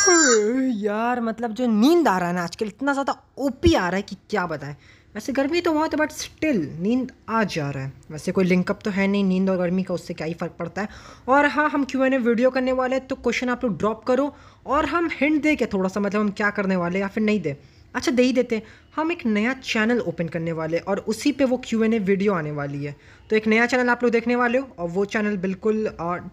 यार मतलब जो नींद आ रहा है ना आजकल इतना ज़्यादा ओपी आ रहा है कि क्या बताएं वैसे गर्मी तो बहुत है बट स्टिल नींद आ जा रहा है वैसे कोई लिंकअप तो है नहीं नींद और गर्मी का उससे क्या ही फ़र्क पड़ता है और हाँ हम क्यों एन वीडियो करने वाले हैं तो क्वेश्चन आप लोग ड्रॉप करो और हम हिंट दे के थोड़ा सा मतलब हम क्या करने वाले या फिर नहीं दे अच्छा दे ही देते हैं हम एक नया चैनल ओपन करने वाले और उसी पे वो क्यू एन ए वीडियो आने वाली है तो एक नया चैनल आप लोग देखने वाले हो और वो चैनल बिल्कुल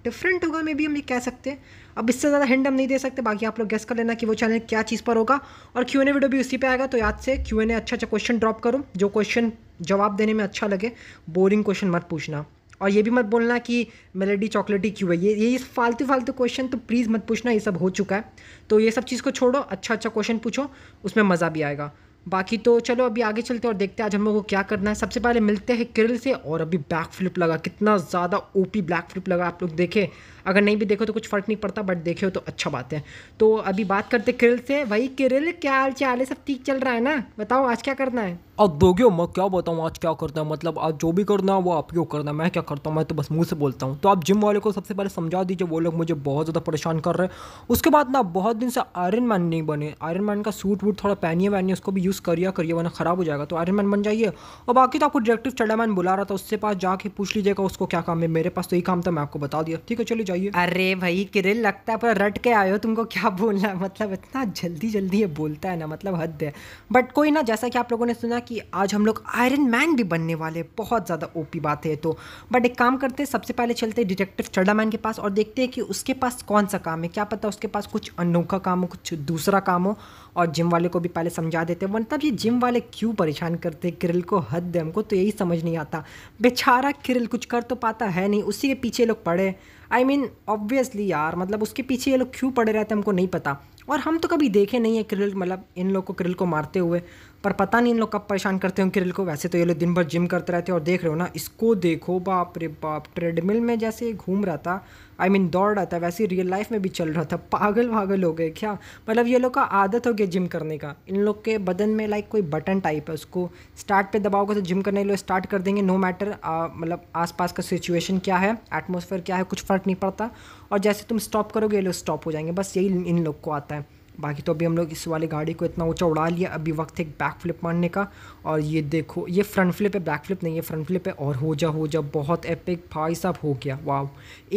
डिफरेंट होगा मे भी हम ये कह सकते हैं अब इससे ज़्यादा हिंड हम नहीं दे सकते बाकी आप लोग गेस कर लेना कि वो चैनल क्या चीज़ पर होगा और क्यू एन ए वीडियो भी उसी पर आएगा तो याद से क्यू एन ए अच्छा अच्छा क्वेश्चन ड्रॉप करो जो क्वेश्चन जवाब देने में अच्छा लगे बोरिंग क्वेश्चन मत पूछना और ये भी मत बोलना कि मेलेडी चॉकलेटी क्यों है ये ये इस फालतू फालतू क्वेश्चन तो प्लीज़ मत पूछना ये सब हो चुका है तो ये सब चीज़ को छोड़ो अच्छा अच्छा क्वेश्चन पूछो उसमें मज़ा भी आएगा बाकी तो चलो अभी आगे चलते हैं और देखते हैं आज हम लोगों को क्या करना है सबसे पहले मिलते हैं किरल से और अभी बैक फ्लिप लगा कितना ज़्यादा ओपी ब्लैक फ्लिप लगा आप लोग देखे अगर नहीं भी देखो तो कुछ फ़र्क नहीं पड़ता बट देखे हो तो अच्छा बात है तो अभी बात करते किरल से भाई किरल क्या हाल चाल है सब ठीक चल रहा है ना बताओ आज क्या करना है और दोगे मैं क्या बताऊँ आज क्या करना है मतलब आज जो भी करना है वो आप क्यों करना है मैं क्या करता हूँ मैं तो बस मुँह से बोलता हूँ तो आप जिम वाले को सबसे पहले समझा दीजिए वो लोग मुझे बहुत ज़्यादा परेशान कर रहे हैं उसके बाद ना बहुत दिन से आयरन मैन नहीं बने आयरन मैन का सूट वूट थोड़ा पहनिए वहनिए उसको भी यूज़ करिए करिए वरना ख़राब हो जाएगा तो आयरन मैन बन जाइए और बाकी तो आपको डायरेक्टिव मैन बुला रहा था उससे पास जाके पूछ लीजिएगा उसको क्या काम है मेरे पास तो यही काम था मैं आपको बता दिया ठीक है चले जाइए अरे भाई किरिल लगता है पर रट के आयो हो तुमको क्या बोलना है मतलब इतना जल्दी जल्दी ये बोलता है ना मतलब हद है बट कोई ना जैसा कि आप लोगों ने सुना कि आज हम लोग आयरन मैन भी बनने वाले बहुत ज़्यादा ओपी बात है तो बट एक काम करते हैं सबसे पहले चलते हैं डिटेक्टिव चड्डा मैन के पास और देखते हैं कि उसके पास कौन सा काम है क्या पता उसके पास कुछ अनोखा काम हो कुछ दूसरा काम हो और जिम वाले को भी पहले समझा देते हैं मतलब ये जिम वाले क्यों परेशान करते किरल को हद दे हमको तो यही समझ नहीं आता बेचारा किरल कुछ कर तो पाता है नहीं उसी के पीछे लोग पड़े आई मीन ऑब्वियसली यार मतलब उसके पीछे ये लोग क्यों पड़े रहते हमको नहीं पता और हम तो कभी देखे नहीं है क्रिल मतलब इन लोग को क्रिल को मारते हुए पर पता नहीं इन लोग कब परेशान करते उनके किरिल को वैसे तो ये लोग दिन भर जिम करते रहते और देख रहे हो ना इसको देखो बाप रे बाप ट्रेडमिल में जैसे घूम रहा था आई I मीन mean, दौड़ रहा था वैसे रियल लाइफ में भी चल रहा था पागल वागल हो गए क्या मतलब ये लोग का आदत हो गया जिम करने का इन लोग के बदन में लाइक कोई बटन टाइप है उसको स्टार्ट पे दबाओगे तो जिम करने लोग स्टार्ट कर देंगे नो मैटर मतलब आसपास का सिचुएशन क्या है एटमोसफेयर क्या है कुछ फ़र्क नहीं पड़ता और जैसे तुम स्टॉप करोगे ये लोग स्टॉप हो जाएंगे बस यही इन लोग को आता है बाकी तो अभी हम लोग इस वाली गाड़ी को इतना ऊंचा उड़ा लिया अभी वक्त एक बैक फ्लिप मारने का और ये देखो ये फ्रंट फ्लिप है बैक फ्लिप नहीं है फ्रंट फ्लिप है और हो जा हो जा बहुत एपिक भाई साहब हो गया वाव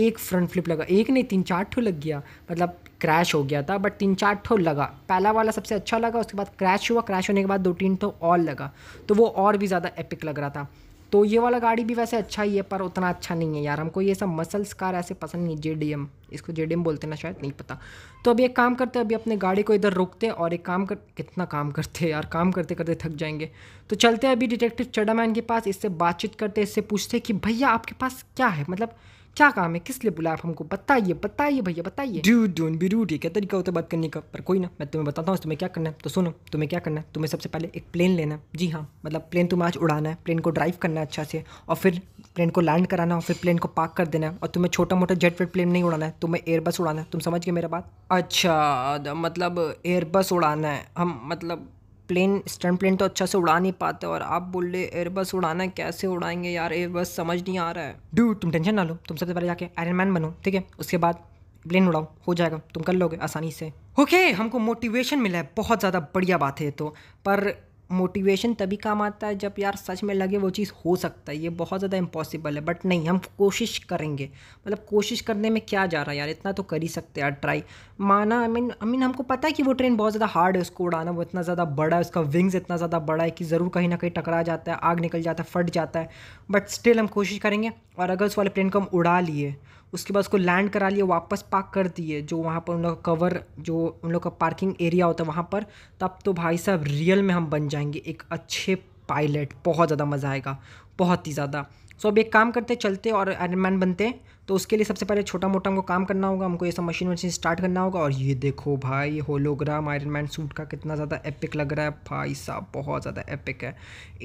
एक फ्रंट फ्लिप लगा एक नहीं तीन चार ठो लग गया मतलब क्रैश हो गया था बट तीन चार ठो लगा पहला वाला सबसे अच्छा लगा उसके बाद क्रैश हुआ क्रैश होने के बाद दो तीन ठो और लगा तो वो और भी ज़्यादा एपिक लग रहा था तो ये वाला गाड़ी भी वैसे अच्छा ही है पर उतना अच्छा नहीं है यार हमको ये सब मसल्स कार ऐसे पसंद नहीं जे डी एम इसको जे डी एम बोलते ना शायद नहीं पता तो अभी एक काम करते हैं अभी अपने गाड़ी को इधर रोकते हैं और एक काम कर कितना काम करते हैं यार काम करते करते थक जाएंगे तो चलते हैं अभी डिटेक्टिव चडामैन के पास इससे बातचीत करते इससे पूछते कि भैया आपके पास क्या है मतलब क्या काम है किस लिए बुलाया हमको बताइए बताइए भैया बताइए डू डोंट बी डू ठीक क्या तरीका होता है बात करने का पर कोई ना मैं तुम्हें बताता हूँ तुम्हें क्या करना है तो सुनो तुम्हें क्या करना है तुम्हें सबसे पहले एक प्लेन लेना है जी हाँ मतलब प्लेन तुम्हें आज उड़ाना है प्लेन को ड्राइव करना है अच्छा से और फिर प्लेन को लैंड कराना और फिर प्लेन को पार्क कर देना है और तुम्हें छोटा मोटा जेट वेट प्लेन नहीं उड़ाना है तुम्हें एयरबस उड़ाना है तुम समझ गए मेरा बात अच्छा मतलब एयरबस उड़ाना है हम मतलब प्लेन स्टंट प्लेन तो अच्छा से उड़ा नहीं पाते और आप बोल रहे एयरबस उड़ाना कैसे उड़ाएंगे यार एयरबस समझ नहीं आ रहा है डू तुम टेंशन ना लो तुम सबसे पहले जाके आयरन मैन बनो ठीक है उसके बाद प्लेन उड़ाओ हो जाएगा तुम कर लोगे आसानी से ओके okay, हमको मोटिवेशन मिला है बहुत ज़्यादा बढ़िया बात है तो पर मोटिवेशन तभी काम आता है जब यार सच में लगे वो चीज़ हो सकता है ये बहुत ज़्यादा इम्पॉसिबल है बट नहीं हम कोशिश करेंगे मतलब कोशिश करने में क्या जा रहा है यार इतना तो कर ही सकते यार ट्राई माना आई मीन आई मीन हमको पता है कि वो ट्रेन बहुत ज़्यादा हार्ड है उसको उड़ाना वो इतना ज़्यादा बड़ा है उसका विंग्स इतना ज़्यादा बड़ा है कि ज़रूर कहीं ना कहीं टकरा जाता है आग निकल जाता है फट जाता है बट स्टिल हम कोशिश करेंगे और अगर उस वाले ट्रेन को हम उड़ा लिए उसके बाद उसको लैंड करा लिया वापस पार्क कर दिए जो वहाँ पर उन लोग का कवर जो उन लोग का पार्किंग एरिया होता है वहाँ पर तब तो भाई साहब रियल में हम बन जाएंगे एक अच्छे पायलट बहुत ज़्यादा मज़ा आएगा बहुत ही ज़्यादा सो अब एक काम करते चलते और आयरन मैन बनते तो उसके लिए सबसे पहले छोटा मोटा हमको काम करना होगा हमको ये सब मशीन वशीन स्टार्ट करना होगा और ये देखो भाई होलोग्राम आयरन मैन सूट का कितना ज़्यादा एपिक लग रहा है भाई साहब बहुत ज़्यादा एपिक है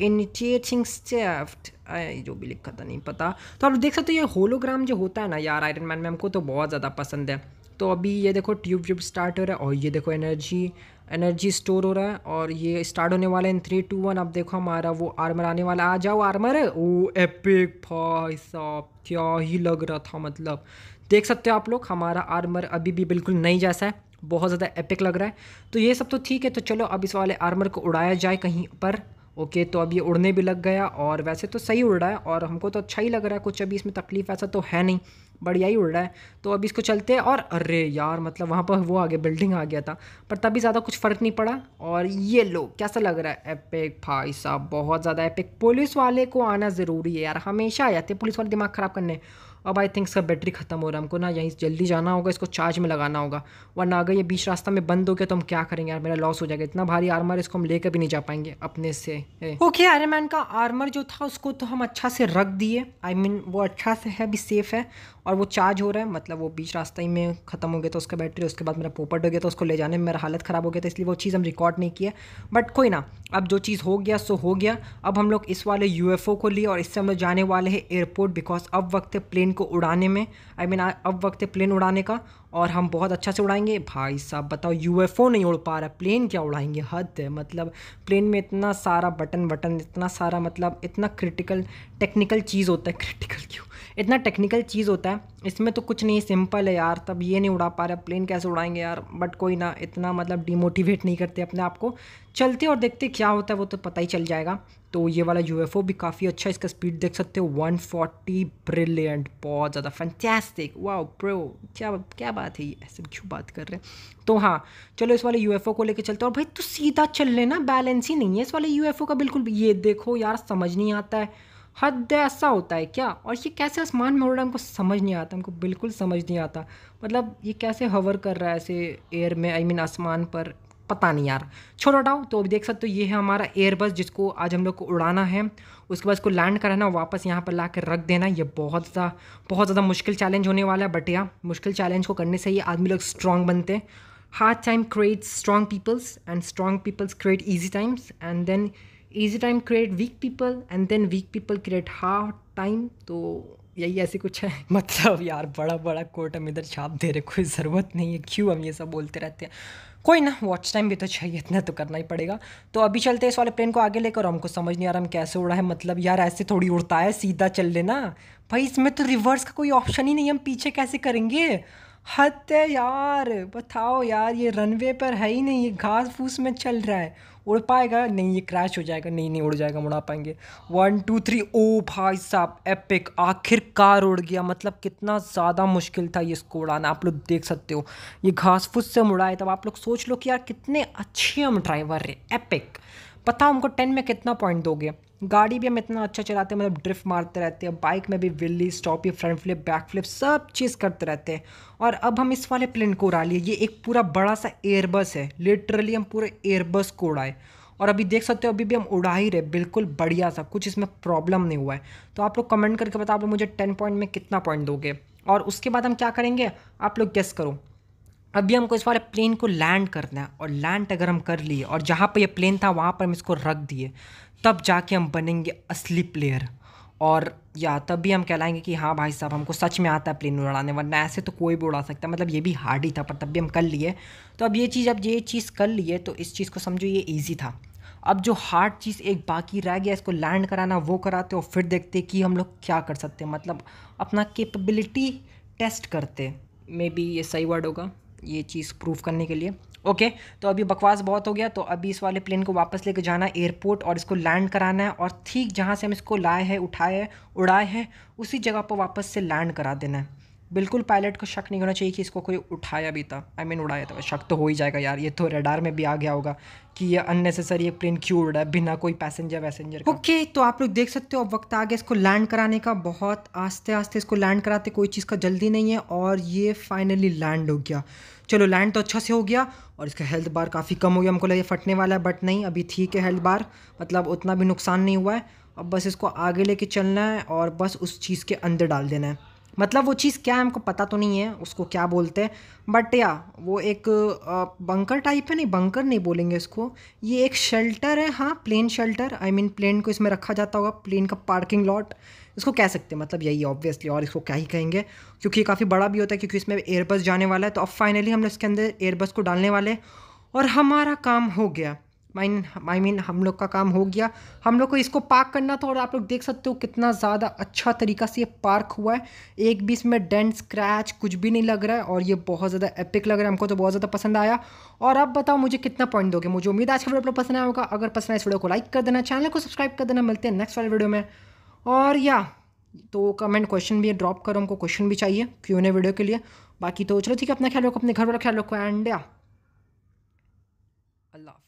इनिशिएटिंग स्टेफ्ट जो भी लिखा था नहीं पता तो आप देख सकते हो ये होलोग्राम जो होता है ना यार आयरन मैन में हमको तो बहुत ज़्यादा पसंद है तो अभी ये देखो ट्यूब व्यूब स्टार्ट हो रहा है और ये देखो एनर्जी एनर्जी स्टोर हो रहा है और ये स्टार्ट होने वाला है इन थ्री टू वन अब देखो हमारा वो आर्मर आने वाला आ जाओ आर्मर है ओ एपिक भाई साहब क्या ही लग रहा था मतलब देख सकते हो आप लोग हमारा आर्मर अभी भी बिल्कुल नहीं जैसा है बहुत ज़्यादा एपिक लग रहा है तो ये सब तो ठीक है तो चलो अब इस वाले आर्मर को उड़ाया जाए कहीं पर ओके तो अब ये उड़ने भी लग गया और वैसे तो सही उड़ रहा है और हमको तो अच्छा ही लग रहा है कुछ अभी इसमें तकलीफ़ ऐसा तो है नहीं बढ़िया ही उड़ रहा है तो अभी इसको चलते हैं और अरे यार मतलब वहाँ पर वो आ गया बिल्डिंग आ गया था पर तभी ज़्यादा कुछ फ़र्क नहीं पड़ा और ये लो कैसा लग रहा है एपिक भाई साहब बहुत ज़्यादा एपिक पुलिस वाले को आना ज़रूरी है यार हमेशा आ जाते पुलिस वाले दिमाग ख़राब करने अब आई थिंक इसका बैटरी ख़त्म हो रहा है हमको ना यहीं जल्दी जाना होगा इसको चार्ज में लगाना होगा वरना अगर ये बीच रास्ता में बंद हो गया तो हम क्या करेंगे यार मेरा लॉस हो जाएगा इतना भारी आर्मर इसको हम लेकर भी नहीं जा पाएंगे अपने से ओके आयरन मैन का आर्मर जो था उसको तो हम अच्छा से रख दिए आई मीन वो अच्छा से है भी सेफ है और वो चार्ज हो रहा है मतलब वो बीच रास्ते ही में ख़त्म हो गया तो उसका बैटरी उसके बाद मेरा पोपट हो गया तो उसको ले जाने में मेरा हालत ख़राब हो गया था इसलिए वो चीज़ हम रिकॉर्ड नहीं किया बट कोई ना अब जो चीज़ हो गया सो हो गया अब हम लोग इस वाले यूएफओ को लिए और इससे हम लोग जाने वाले हैं एयरपोर्ट बिकॉज अब वक्त है प्लेन को उड़ाने में आई I मीन mean, अब वक्त है प्लेन उड़ाने का और हम बहुत अच्छा से उड़ाएंगे भाई साहब बताओ यूएफओ नहीं उड़ पा रहा प्लेन क्या उड़ाएंगे हद है मतलब प्लेन में इतना सारा बटन बटन इतना सारा मतलब इतना क्रिटिकल टेक्निकल चीज़ होता है क्रिटिकल क्यों इतना टेक्निकल चीज़ होता है इसमें तो कुछ नहीं सिंपल है यार तब ये नहीं उड़ा पा रहा प्लेन कैसे उड़ाएंगे यार बट कोई ना इतना मतलब डिमोटिवेट नहीं करते अपने आप को चलते और देखते क्या होता है वो तो पता ही चल जाएगा तो ये वाला यू भी काफ़ी अच्छा इसका स्पीड देख सकते हो 140 फोर्टी ब्रिलियंट बहुत ज़्यादा फैंटेस्टिक वाह प्रो क्या क्या बात है ये ऐसे क्यों बात कर रहे हैं तो हाँ चलो इस वाले यू को लेके चलते हैं और भाई तो सीधा चल लेना बैलेंस ही नहीं है इस वाले यू का बिल्कुल ये देखो यार समझ नहीं आता है हद ऐसा होता है क्या और ये कैसे आसमान में उड़ रहा है हमको समझ नहीं आता हमको बिल्कुल समझ नहीं आता मतलब ये कैसे हवर कर रहा है ऐसे एयर में आई I मीन mean, आसमान पर पता नहीं यार छोटा डाउ तो अभी देख सकते हो ये है हमारा एयरबस जिसको आज हम लोग को उड़ाना है उसके बाद इसको लैंड कराना वापस यहाँ पर ला कर रख देना ये बहुत ज़्यादा बहुत ज़्यादा मुश्किल चैलेंज होने वाला है बट या मुश्किल चैलेंज को करने से ये आदमी लोग स्ट्रांग बनते हैं hard time create strong peoples and strong peoples create easy times and then easy time create weak people and then weak people create hard time तो यही ऐसे कुछ है मतलब यार बड़ा बड़ा कोर्ट हम इधर छाप दे रहे कोई ज़रूरत नहीं है क्यों हम ये सब बोलते रहते हैं कोई ना वॉच टाइम भी तो चाहिए इतना तो करना ही पड़ेगा तो अभी चलते हैं इस वाले प्लेन को आगे लेकर हमको समझ नहीं आ रहा हम कैसे उड़ा है मतलब यार ऐसे थोड़ी उड़ता है सीधा चल लेना भाई इसमें तो रिवर्स का कोई ऑप्शन ही नहीं हम पीछे कैसे करेंगे हद है यार बताओ यार ये रनवे पर है ही नहीं ये घास फूस में चल रहा है उड़ पाएगा नहीं ये क्रैश हो जाएगा नहीं नहीं उड़ जाएगा उड़ा पाएंगे वन टू थ्री ओ भाई साहब एपिक आखिरकार उड़ गया मतलब कितना ज़्यादा मुश्किल था ये इसको उड़ाना आप लोग देख सकते हो ये घास फूस से है तब आप लोग सोच लो कि यार कितने अच्छे हम ड्राइवर रहे एपिक पता हमको टेन में कितना पॉइंट दोगे गाड़ी भी हम इतना अच्छा चलाते हैं मतलब ड्रिफ्ट मारते रहते हैं बाइक में भी wheelie stoppie front flip back flip सब चीज़ करते रहते हैं और अब हम इस वाले प्लेन को उड़ा लिए ये एक पूरा बड़ा सा एयरबस है लिटरली हम पूरे एयरबस को उड़ाए और अभी देख सकते हो अभी भी हम उड़ा ही रहे बिल्कुल बढ़िया सा कुछ इसमें प्रॉब्लम नहीं हुआ है तो आप लोग कमेंट करके बताओ आप लोग मुझे टेन पॉइंट में कितना पॉइंट दोगे और उसके बाद हम क्या करेंगे आप लोग गेस करो अभी हमको इस वाले प्लेन को लैंड करना है और लैंड अगर हम कर लिए और जहाँ पर ये प्लेन था वहाँ पर हम इसको रख दिए तब जाके हम बनेंगे असली प्लेयर और या तब भी हम कहलाएंगे कि हाँ भाई साहब हमको सच में आता है प्लेन उड़ाने वरना ऐसे तो कोई भी उड़ा सकता है मतलब ये भी हार्ड ही था पर तब भी हम कर लिए तो अब ये चीज़ अब ये चीज़ कर लिए तो इस चीज़ को समझो ये ईजी था अब जो हार्ड चीज़ एक बाकी रह गया इसको लैंड कराना वो कराते और फिर देखते कि हम लोग क्या कर सकते हैं मतलब अपना केपेबिलिटी टेस्ट करते मे बी ये सही वर्ड होगा ये चीज़ प्रूव करने के लिए ओके okay, तो अभी बकवास बहुत हो गया तो अभी इस वाले प्लेन को वापस लेकर जाना है एयरपोर्ट और इसको लैंड कराना है और ठीक जहाँ से हम इसको लाए हैं उठाए हैं उड़ाए हैं उसी जगह पर वापस से लैंड करा देना है बिल्कुल पायलट को शक नहीं होना चाहिए कि इसको कोई उठाया भी था आई I मीन mean, उड़ाया था शक तो हो ही जाएगा यार ये तो रेडार में भी आ गया होगा कि ये अननेसेसरी प्लेन क्यों उड़ा है बिना कोई पैसेंजर वैसेंजर ओके okay, तो आप लोग देख सकते हो अब वक्त आ गया इसको लैंड कराने का बहुत आस्ते आस्ते इसको लैंड कराते कोई चीज़ का जल्दी नहीं है और ये फाइनली लैंड हो गया चलो लैंड तो अच्छा से हो गया और इसका हेल्थ बार काफ़ी कम हो गया हमको लगे फटने वाला है बट नहीं अभी ठीक है हेल्थ बार मतलब उतना भी नुकसान नहीं हुआ है अब बस इसको आगे लेके चलना है और बस उस चीज़ के अंदर डाल देना है मतलब वो चीज़ क्या है हमको पता तो नहीं है उसको क्या बोलते हैं बट या वो एक बंकर टाइप है नहीं बंकर नहीं बोलेंगे इसको ये एक शेल्टर है हाँ plane shelter I mean plane को इसमें रखा जाता होगा प्लेन का पार्किंग लॉट इसको कह सकते हैं मतलब यही ऑब्वियसली और इसको क्या ही कहेंगे क्योंकि काफ़ी बड़ा भी होता है क्योंकि इसमें एयरबस जाने वाला है तो अब फाइनली हम इसके अंदर एयरबस को डालने वाले और हमारा काम हो गया माइन आई मीन हम लोग का काम हो गया हम लोग को इसको पार्क करना था और आप लोग देख सकते हो कितना ज़्यादा अच्छा तरीका से ये पार्क हुआ है एक भी इसमें डेंट स्क्रैच कुछ भी नहीं लग रहा है और ये बहुत ज़्यादा एपिक लग रहा है हमको तो बहुत ज़्यादा पसंद आया और अब बताओ मुझे कितना पॉइंट दोगे मुझे उम्मीद आज का वीडियो पसंद आया होगा अगर पसंद आए इस वीडियो को लाइक कर देना चैनल को सब्सक्राइब कर देना मिलते हैं नेक्स्ट वाले वीडियो में और या तो कमेंट क्वेश्चन भी ड्रॉप करो हमको क्वेश्चन भी चाहिए क्यों नहीं वीडियो के लिए बाकी तो चलो ठीक है अपना ख्याल रखो अपने घर वाला ख्याल रखो एंड या अल्लाह